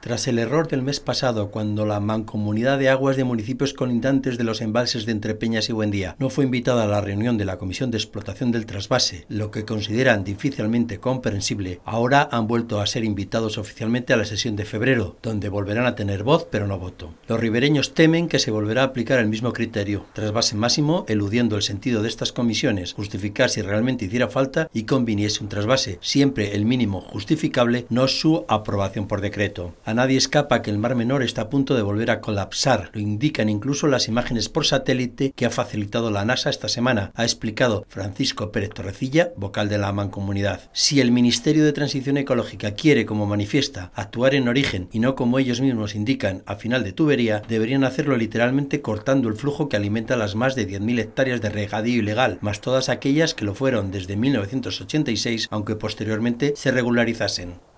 Tras el error del mes pasado, cuando la mancomunidad de aguas de municipios colindantes de los embalses de Entrepeñas y Buendía no fue invitada a la reunión de la Comisión de Explotación del Trasvase, lo que consideran difícilmente comprensible, ahora han vuelto a ser invitados oficialmente a la sesión de febrero, donde volverán a tener voz pero no voto. Los ribereños temen que se volverá a aplicar el mismo criterio, trasvase máximo, eludiendo el sentido de estas comisiones, justificar si realmente hiciera falta y conviniese un trasvase, siempre el mínimo justificable, no su aprobación por decreto. A nadie escapa que el Mar Menor está a punto de volver a colapsar. Lo indican incluso las imágenes por satélite que ha facilitado la NASA esta semana, ha explicado Francisco Pérez Torrecilla, vocal de la Mancomunidad. Si el Ministerio de Transición Ecológica quiere, como manifiesta, actuar en origen y no como ellos mismos indican, a final de tubería, deberían hacerlo literalmente cortando el flujo que alimenta las más de 10.000 hectáreas de regadío ilegal, más todas aquellas que lo fueron desde 1986, aunque posteriormente se regularizasen.